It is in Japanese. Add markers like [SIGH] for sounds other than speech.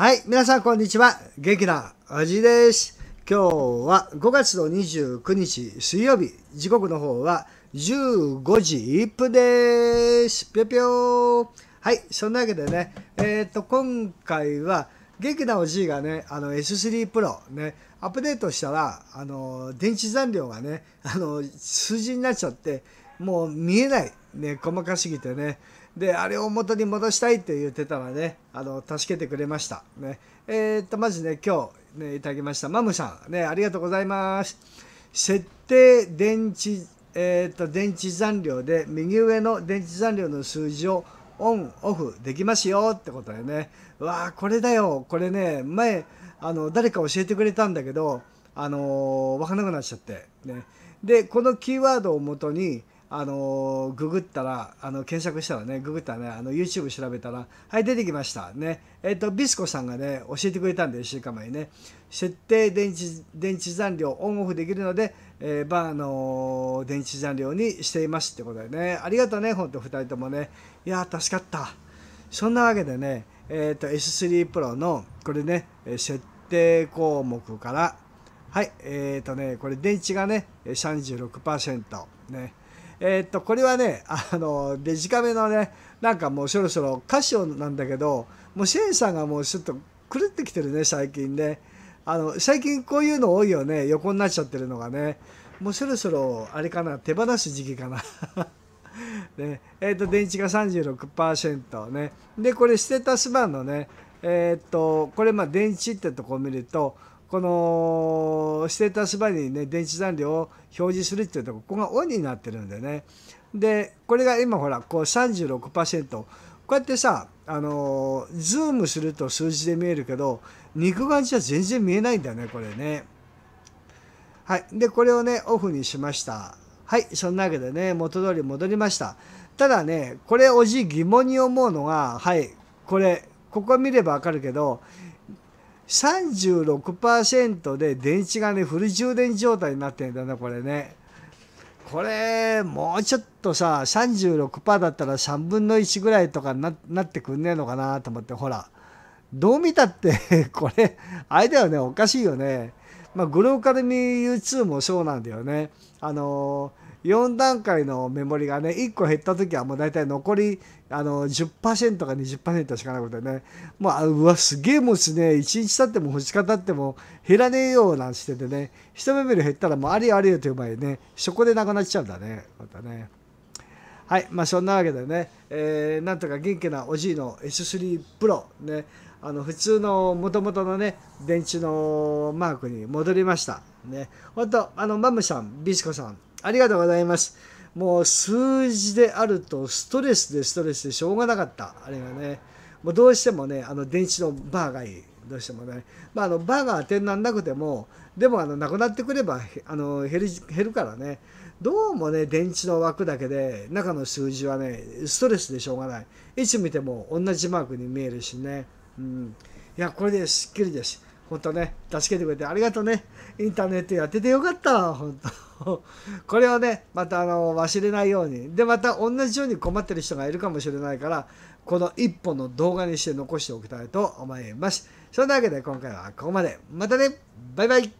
はい、皆さんこんにちは。劇団おじです。今日は5月の29日水曜日、時刻の方は15時1分です。ぴょぴょはい、そんなわけでね、えっ、ー、と、今回は劇団おじいがね、あの S3 Pro ね、アップデートしたら、あの、電池残量がね、あの、数字になっちゃって、もう見えない、ね、細かすぎてね、で、あれを元に戻したいって言ってたらね、あの、助けてくれました。ね。えー、っと、まずね、今日、ね、いただきました。マムさん、ね、ありがとうございます。設定電池、えー、っと、電池残量で、右上の電池残量の数字をオン、オフできますよってことでね。うわあこれだよ。これね、前、あの、誰か教えてくれたんだけど、あのー、わかんなくなっちゃって。ね。で、このキーワードをもとに、あのググったらあの検索したらねググったらねあの YouTube 調べたらはい出てきましたねえっ、ー、とビスコさんがね教えてくれたんで1週間前にね設定電池電池残量オンオフできるので、えー、バーの電池残量にしていますってことでねありがとうねほんと2人ともねいや助かったそんなわけでねえっ、ー、と S3 Pro のこれね設定項目からはいえっ、ー、とねこれ電池がね36%ねえー、っと、これはね、あの、デジカメのね、なんかもうそろそろカシオなんだけど、もうシェンさんがもうちょっと狂ってきてるね、最近ね。あの、最近こういうの多いよね、横になっちゃってるのがね。もうそろそろ、あれかな、手放す時期かな。[LAUGHS] ね、えっ、と、電池が36%ね。で、これ、ステータスバーのね、えっ、と、これ、まあ、電池ってとこを見ると、このータスバばにね電池残量を表示するっていうとここがオンになってるんでねでこれが今ほらこう36%こうやってさあのズームすると数字で見えるけど肉眼じゃ全然見えないんだよねこれねはいでこれをねオフにしましたはいそんなわけでね元通り戻りましたただねこれおじ疑問に思うのがはいこれここ見ればわかるけど36%で電池がねフル充電状態になってんだなこれねこれもうちょっとさ36%だったら3分の1ぐらいとかなってくんねえのかなと思ってほらどう見たって [LAUGHS] これあれだよねおかしいよねまあグローカルミ U2 もそうなんだよねあの4段階のメモリがね1個減った時はもう大体残りあの10%か20%しかなくてねもううわすげえもしね1日経っても2日経っても減らねえよなんしててね一目見る減ったらもうありありよという場合ねそこでなくなっちゃうんだねまたねはいまあそんなわけでね、えー、なんとか元気なおじいの S3 プロねあの普通のもともとのね電池のマークに戻りましたねほんとあのマムさんビスコさんありがとうございます。もう数字であるとストレスでストレスでしょうがなかった。あれがね。もうどうしてもね、あの電池のバーがいい。どうしてもね。まあ、あのバーが当てにならなくても、でもあのなくなってくればあの減る減るからね。どうもね、電池の枠だけで、中の数字はね、ストレスでしょうがない。いつ見ても同じマークに見えるしね。うん。いや、これですっきりです。本当ね、助けてくれてありがとうね。インターネットやっててよかった。本当これをね、またあの忘れないように。で、また同じように困ってる人がいるかもしれないから、この一本の動画にして残しておきたいと思います。そんなわけで今回はここまで。またね、バイバイ。